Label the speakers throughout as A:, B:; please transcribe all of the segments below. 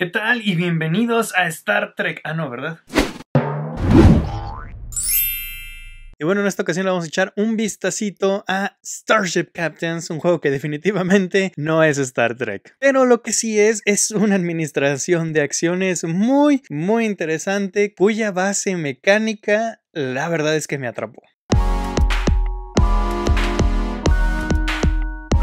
A: ¿Qué tal? Y bienvenidos a Star Trek. Ah, no, ¿verdad? Y bueno, en esta ocasión le vamos a echar un vistacito a Starship Captains, un juego que definitivamente no es Star Trek. Pero lo que sí es, es una administración de acciones muy, muy interesante, cuya base mecánica la verdad es que me atrapó.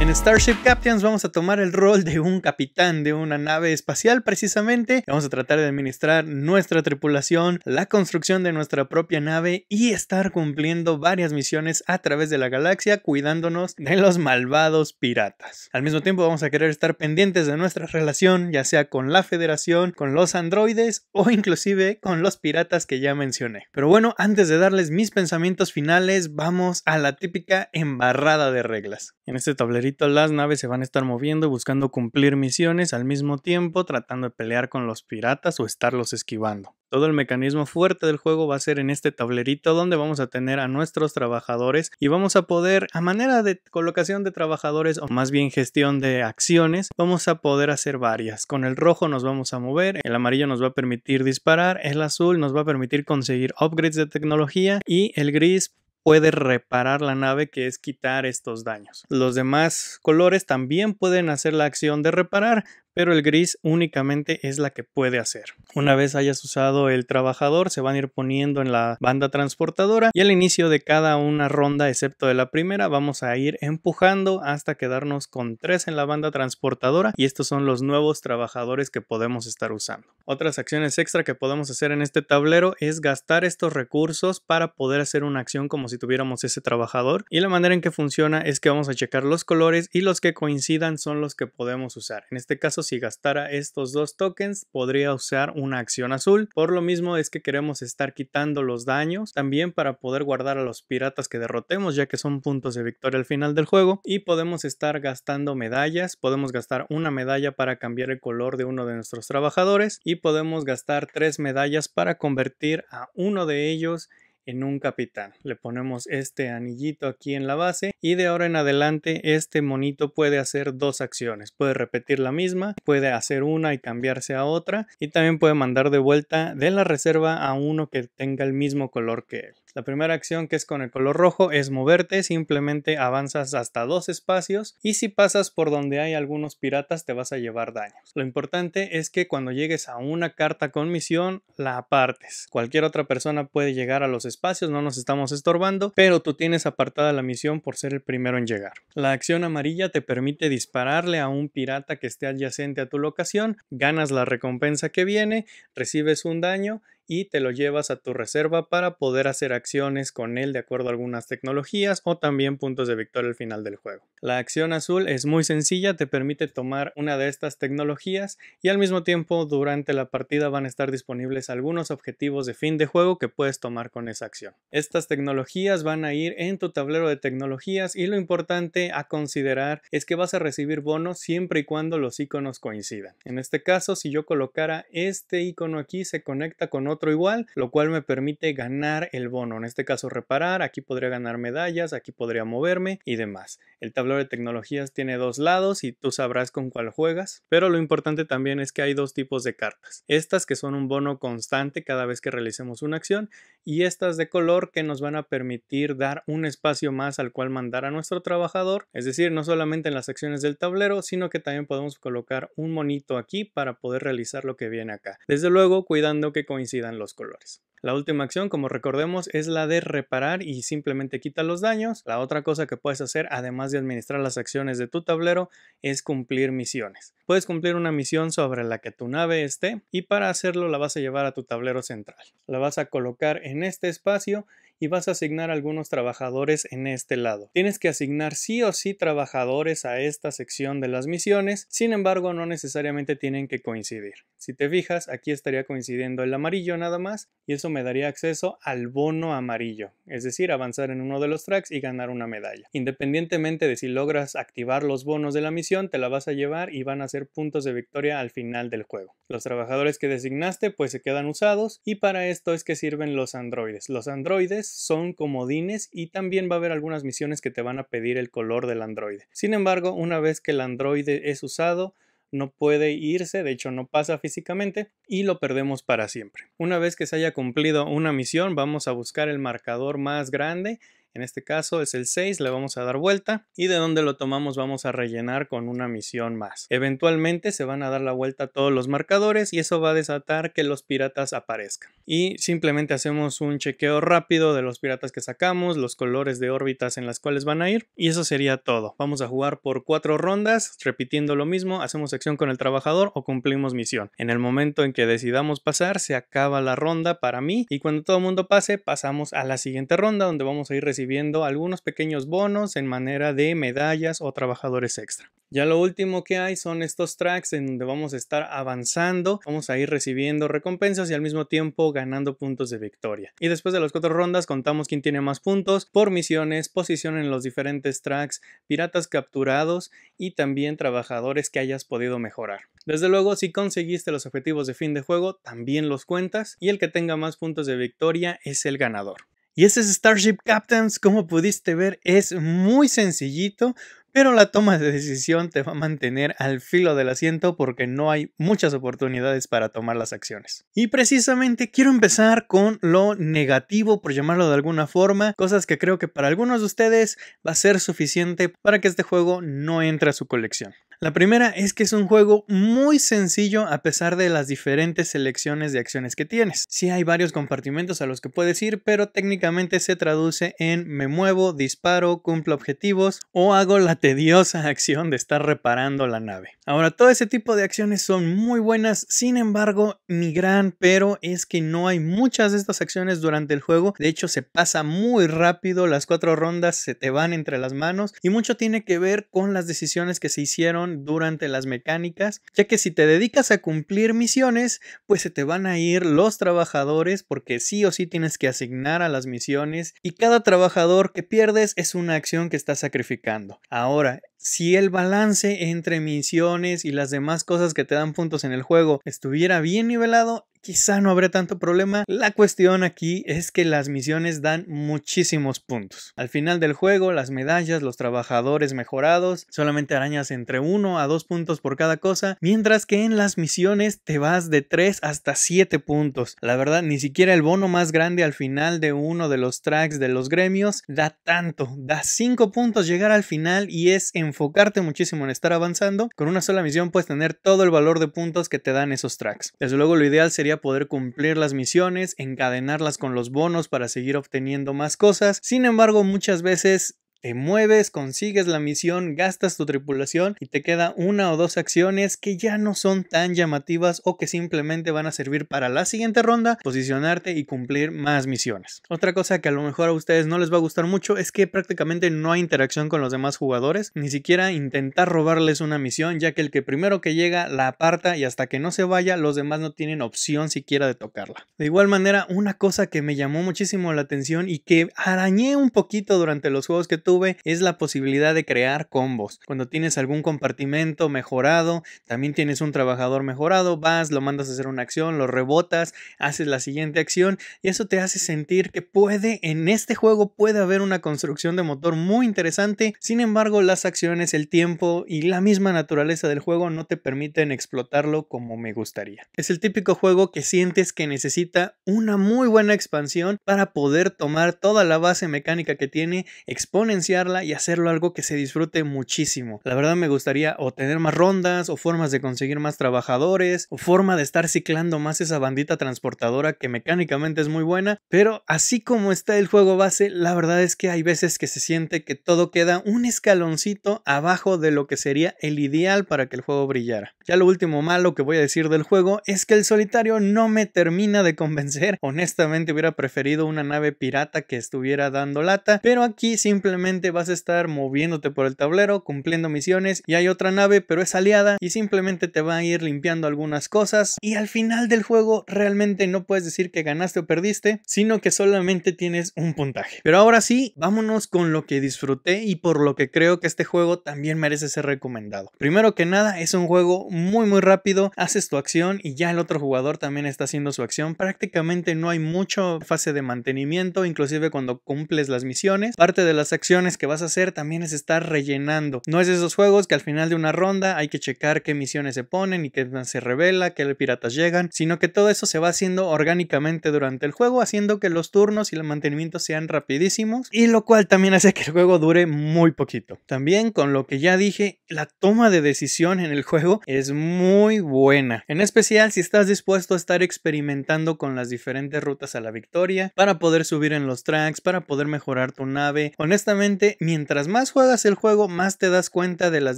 A: En Starship Captains vamos a tomar el rol de un capitán de una nave espacial precisamente. Vamos a tratar de administrar nuestra tripulación, la construcción de nuestra propia nave y estar cumpliendo varias misiones a través de la galaxia cuidándonos de los malvados piratas. Al mismo tiempo vamos a querer estar pendientes de nuestra relación, ya sea con la Federación, con los androides o inclusive con los piratas que ya mencioné. Pero bueno, antes de darles mis pensamientos finales, vamos a la típica embarrada de reglas. En este tablerito las naves se van a estar moviendo buscando cumplir misiones al mismo tiempo tratando de pelear con los piratas o estarlos esquivando. Todo el mecanismo fuerte del juego va a ser en este tablerito donde vamos a tener a nuestros trabajadores y vamos a poder, a manera de colocación de trabajadores o más bien gestión de acciones, vamos a poder hacer varias. Con el rojo nos vamos a mover, el amarillo nos va a permitir disparar, el azul nos va a permitir conseguir upgrades de tecnología y el gris puede reparar la nave, que es quitar estos daños. Los demás colores también pueden hacer la acción de reparar, pero el gris únicamente es la que puede hacer. Una vez hayas usado el trabajador, se van a ir poniendo en la banda transportadora y al inicio de cada una ronda, excepto de la primera, vamos a ir empujando hasta quedarnos con tres en la banda transportadora y estos son los nuevos trabajadores que podemos estar usando. Otras acciones extra que podemos hacer en este tablero es gastar estos recursos para poder hacer una acción como si tuviéramos ese trabajador y la manera en que funciona es que vamos a checar los colores y los que coincidan son los que podemos usar. En este caso si gastara estos dos tokens podría usar una acción azul. Por lo mismo es que queremos estar quitando los daños también para poder guardar a los piratas que derrotemos ya que son puntos de victoria al final del juego y podemos estar gastando medallas. Podemos gastar una medalla para cambiar el color de uno de nuestros trabajadores y podemos gastar tres medallas para convertir a uno de ellos en un capitán. Le ponemos este anillito aquí en la base y de ahora en adelante este monito puede hacer dos acciones. Puede repetir la misma, puede hacer una y cambiarse a otra y también puede mandar de vuelta de la reserva a uno que tenga el mismo color que él. La primera acción que es con el color rojo es moverte, simplemente avanzas hasta dos espacios y si pasas por donde hay algunos piratas te vas a llevar daños. Lo importante es que cuando llegues a una carta con misión la apartes. Cualquier otra persona puede llegar a los espacios, no nos estamos estorbando, pero tú tienes apartada la misión por ser el primero en llegar. La acción amarilla te permite dispararle a un pirata que esté adyacente a tu locación, ganas la recompensa que viene, recibes un daño y te lo llevas a tu reserva para poder hacer acciones con él de acuerdo a algunas tecnologías o también puntos de victoria al final del juego. La acción azul es muy sencilla, te permite tomar una de estas tecnologías y al mismo tiempo durante la partida van a estar disponibles algunos objetivos de fin de juego que puedes tomar con esa acción. Estas tecnologías van a ir en tu tablero de tecnologías y lo importante a considerar es que vas a recibir bonos siempre y cuando los iconos coincidan. En este caso, si yo colocara este icono aquí, se conecta con otro otro igual, lo cual me permite ganar el bono. En este caso reparar, aquí podría ganar medallas, aquí podría moverme y demás. El tablero de tecnologías tiene dos lados y tú sabrás con cuál juegas, pero lo importante también es que hay dos tipos de cartas. Estas que son un bono constante cada vez que realicemos una acción y estas de color que nos van a permitir dar un espacio más al cual mandar a nuestro trabajador, es decir, no solamente en las acciones del tablero, sino que también podemos colocar un monito aquí para poder realizar lo que viene acá. Desde luego, cuidando que coincida los colores. La última acción, como recordemos, es la de reparar y simplemente quita los daños. La otra cosa que puedes hacer, además de administrar las acciones de tu tablero, es cumplir misiones. Puedes cumplir una misión sobre la que tu nave esté y para hacerlo la vas a llevar a tu tablero central. La vas a colocar en este espacio y vas a asignar algunos trabajadores en este lado. Tienes que asignar sí o sí trabajadores a esta sección de las misiones, sin embargo no necesariamente tienen que coincidir. Si te fijas, aquí estaría coincidiendo el amarillo nada más y eso me daría acceso al bono amarillo, es decir, avanzar en uno de los tracks y ganar una medalla. Independientemente de si logras activar los bonos de la misión, te la vas a llevar y van a ser puntos de victoria al final del juego. Los trabajadores que designaste pues se quedan usados y para esto es que sirven los androides. Los androides son comodines y también va a haber algunas misiones que te van a pedir el color del androide. Sin embargo, una vez que el androide es usado, no puede irse, de hecho no pasa físicamente y lo perdemos para siempre. Una vez que se haya cumplido una misión, vamos a buscar el marcador más grande en este caso es el 6, le vamos a dar vuelta y de donde lo tomamos vamos a rellenar con una misión más. Eventualmente se van a dar la vuelta a todos los marcadores y eso va a desatar que los piratas aparezcan. Y simplemente hacemos un chequeo rápido de los piratas que sacamos, los colores de órbitas en las cuales van a ir y eso sería todo. Vamos a jugar por cuatro rondas, repitiendo lo mismo, hacemos acción con el trabajador o cumplimos misión. En el momento en que decidamos pasar se acaba la ronda para mí y cuando todo el mundo pase pasamos a la siguiente ronda donde vamos a ir recibiendo recibiendo algunos pequeños bonos en manera de medallas o trabajadores extra. Ya lo último que hay son estos tracks en donde vamos a estar avanzando, vamos a ir recibiendo recompensas y al mismo tiempo ganando puntos de victoria. Y después de las cuatro rondas contamos quién tiene más puntos por misiones, posición en los diferentes tracks, piratas capturados y también trabajadores que hayas podido mejorar. Desde luego, si conseguiste los objetivos de fin de juego, también los cuentas y el que tenga más puntos de victoria es el ganador. Y ese Starship Captains, como pudiste ver, es muy sencillito, pero la toma de decisión te va a mantener al filo del asiento porque no hay muchas oportunidades para tomar las acciones. Y precisamente quiero empezar con lo negativo, por llamarlo de alguna forma, cosas que creo que para algunos de ustedes va a ser suficiente para que este juego no entre a su colección. La primera es que es un juego muy sencillo a pesar de las diferentes selecciones de acciones que tienes. Sí hay varios compartimentos a los que puedes ir, pero técnicamente se traduce en me muevo, disparo, cumplo objetivos o hago la tediosa acción de estar reparando la nave. Ahora, todo ese tipo de acciones son muy buenas, sin embargo, mi gran pero es que no hay muchas de estas acciones durante el juego, de hecho se pasa muy rápido, las cuatro rondas se te van entre las manos y mucho tiene que ver con las decisiones que se hicieron durante las mecánicas, ya que si te dedicas a cumplir misiones, pues se te van a ir los trabajadores porque sí o sí tienes que asignar a las misiones y cada trabajador que pierdes es una acción que estás sacrificando. Ahora, si el balance entre misiones y las demás cosas que te dan puntos en el juego estuviera bien nivelado, quizá no habría tanto problema. La cuestión aquí es que las misiones dan muchísimos puntos. Al final del juego, las medallas, los trabajadores mejorados, solamente arañas entre 1 a 2 puntos por cada cosa, mientras que en las misiones te vas de 3 hasta 7 puntos. La verdad, ni siquiera el bono más grande al final de uno de los tracks de los gremios da tanto, da 5 puntos llegar al final y es en enfocarte muchísimo en estar avanzando, con una sola misión puedes tener todo el valor de puntos que te dan esos tracks. Desde luego lo ideal sería poder cumplir las misiones, encadenarlas con los bonos para seguir obteniendo más cosas. Sin embargo, muchas veces te mueves, consigues la misión, gastas tu tripulación y te queda una o dos acciones que ya no son tan llamativas o que simplemente van a servir para la siguiente ronda, posicionarte y cumplir más misiones. Otra cosa que a lo mejor a ustedes no les va a gustar mucho es que prácticamente no hay interacción con los demás jugadores, ni siquiera intentar robarles una misión, ya que el que primero que llega la aparta y hasta que no se vaya los demás no tienen opción siquiera de tocarla. De igual manera, una cosa que me llamó muchísimo la atención y que arañé un poquito durante los juegos que tuve es la posibilidad de crear combos. Cuando tienes algún compartimento mejorado, también tienes un trabajador mejorado, vas, lo mandas a hacer una acción, lo rebotas, haces la siguiente acción y eso te hace sentir que puede, en este juego puede haber una construcción de motor muy interesante. Sin embargo, las acciones, el tiempo y la misma naturaleza del juego no te permiten explotarlo como me gustaría. Es el típico juego que sientes que necesita una muy buena expansión para poder tomar toda la base mecánica que tiene, exponen y hacerlo algo que se disfrute muchísimo. La verdad me gustaría o tener más rondas o formas de conseguir más trabajadores o forma de estar ciclando más esa bandita transportadora que mecánicamente es muy buena, pero así como está el juego base, la verdad es que hay veces que se siente que todo queda un escaloncito abajo de lo que sería el ideal para que el juego brillara. Ya lo último malo que voy a decir del juego es que el solitario no me termina de convencer. Honestamente hubiera preferido una nave pirata que estuviera dando lata, pero aquí simplemente vas a estar moviéndote por el tablero, cumpliendo misiones y hay otra nave pero es aliada y simplemente te va a ir limpiando algunas cosas y al final del juego realmente no puedes decir que ganaste o perdiste, sino que solamente tienes un puntaje. Pero ahora sí, vámonos con lo que disfruté y por lo que creo que este juego también merece ser recomendado. Primero que nada, es un juego muy muy rápido, haces tu acción y ya el otro jugador también está haciendo su acción, prácticamente no hay mucha fase de mantenimiento, inclusive cuando cumples las misiones, parte de las acciones que vas a hacer también es estar rellenando. No es esos juegos que al final de una ronda hay que checar qué misiones se ponen y qué se revela, qué piratas llegan, sino que todo eso se va haciendo orgánicamente durante el juego, haciendo que los turnos y el mantenimiento sean rapidísimos, y lo cual también hace que el juego dure muy poquito. También con lo que ya dije, la toma de decisión en el juego es muy buena, en especial si estás dispuesto a estar experimentando con las diferentes rutas a la victoria, para poder subir en los tracks, para poder mejorar tu nave. Honestamente, mientras más juegas el juego, más te das cuenta de las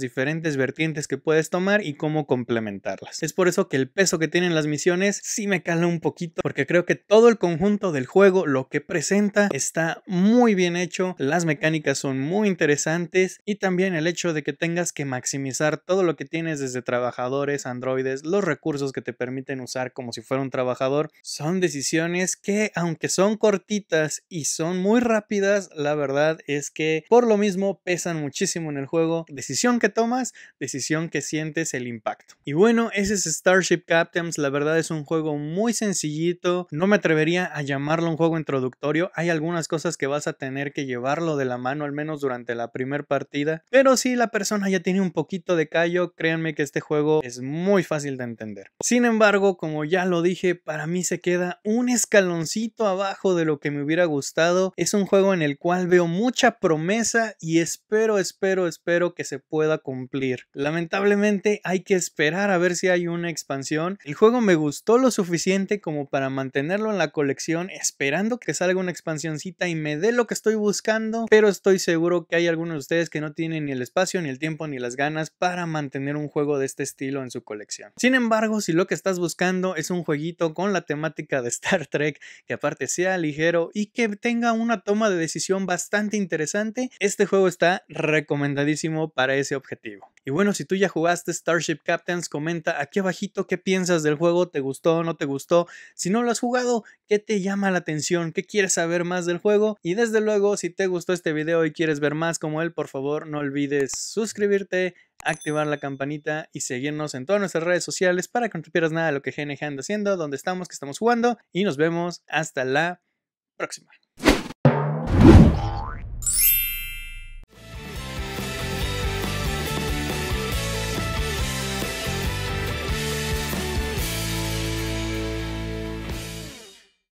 A: diferentes vertientes que puedes tomar y cómo complementarlas. Es por eso que el peso que tienen las misiones sí me cala un poquito, porque creo que todo el conjunto del juego, lo que presenta, está muy bien hecho, las mecánicas son muy interesantes y también el hecho de que tengas que maximizar todo lo que tienes desde trabajadores, androides, los recursos que te permiten usar como si fuera un trabajador, son decisiones que, aunque son cortitas y son muy rápidas, la verdad es que que por lo mismo pesan muchísimo en el juego. Decisión que tomas, decisión que sientes el impacto. Y bueno, ese es Starship Captains. La verdad es un juego muy sencillito. No me atrevería a llamarlo un juego introductorio. Hay algunas cosas que vas a tener que llevarlo de la mano, al menos durante la primera partida. Pero si la persona ya tiene un poquito de callo, créanme que este juego es muy fácil de entender. Sin embargo, como ya lo dije, para mí se queda un escaloncito abajo de lo que me hubiera gustado. Es un juego en el cual veo mucha promesa y espero, espero, espero que se pueda cumplir. Lamentablemente hay que esperar a ver si hay una expansión. El juego me gustó lo suficiente como para mantenerlo en la colección esperando que salga una expansióncita y me dé lo que estoy buscando, pero estoy seguro que hay algunos de ustedes que no tienen ni el espacio, ni el tiempo, ni las ganas para mantener un juego de este estilo en su colección. Sin embargo, si lo que estás buscando es un jueguito con la temática de Star Trek, que aparte sea ligero y que tenga una toma de decisión bastante interesante, este juego está recomendadísimo para ese objetivo. Y bueno, si tú ya jugaste Starship Captains, comenta aquí abajito qué piensas del juego, te gustó, no te gustó, si no lo has jugado, qué te llama la atención, qué quieres saber más del juego y desde luego si te gustó este video y quieres ver más como él, por favor no olvides suscribirte, activar la campanita y seguirnos en todas nuestras redes sociales para que no te pierdas nada de lo que GNG anda haciendo, dónde estamos, qué estamos jugando y nos vemos hasta la próxima.